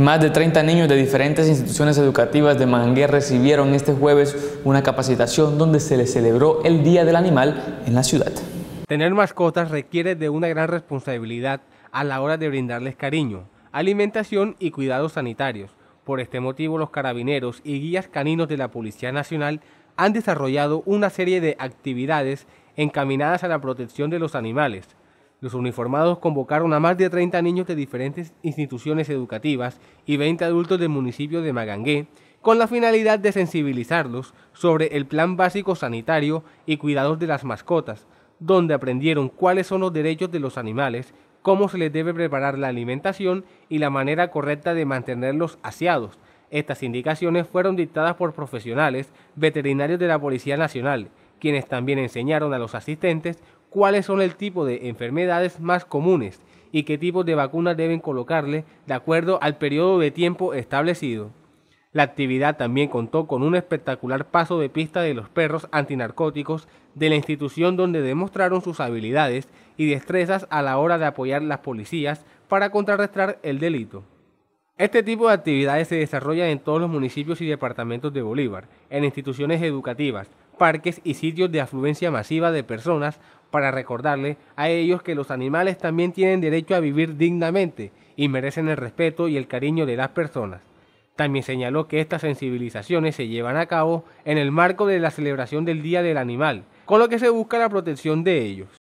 más de 30 niños de diferentes instituciones educativas de Manguer recibieron este jueves una capacitación donde se les celebró el Día del Animal en la ciudad. Tener mascotas requiere de una gran responsabilidad a la hora de brindarles cariño, alimentación y cuidados sanitarios. Por este motivo, los carabineros y guías caninos de la Policía Nacional han desarrollado una serie de actividades encaminadas a la protección de los animales, los uniformados convocaron a más de 30 niños de diferentes instituciones educativas y 20 adultos del municipio de Magangué con la finalidad de sensibilizarlos sobre el plan básico sanitario y cuidados de las mascotas, donde aprendieron cuáles son los derechos de los animales, cómo se les debe preparar la alimentación y la manera correcta de mantenerlos aseados. Estas indicaciones fueron dictadas por profesionales veterinarios de la Policía Nacional, quienes también enseñaron a los asistentes cuáles son el tipo de enfermedades más comunes y qué tipos de vacunas deben colocarle de acuerdo al periodo de tiempo establecido. La actividad también contó con un espectacular paso de pista de los perros antinarcóticos de la institución donde demostraron sus habilidades y destrezas a la hora de apoyar las policías para contrarrestar el delito. Este tipo de actividades se desarrollan en todos los municipios y departamentos de Bolívar, en instituciones educativas, parques y sitios de afluencia masiva de personas para recordarle a ellos que los animales también tienen derecho a vivir dignamente y merecen el respeto y el cariño de las personas. También señaló que estas sensibilizaciones se llevan a cabo en el marco de la celebración del Día del Animal, con lo que se busca la protección de ellos.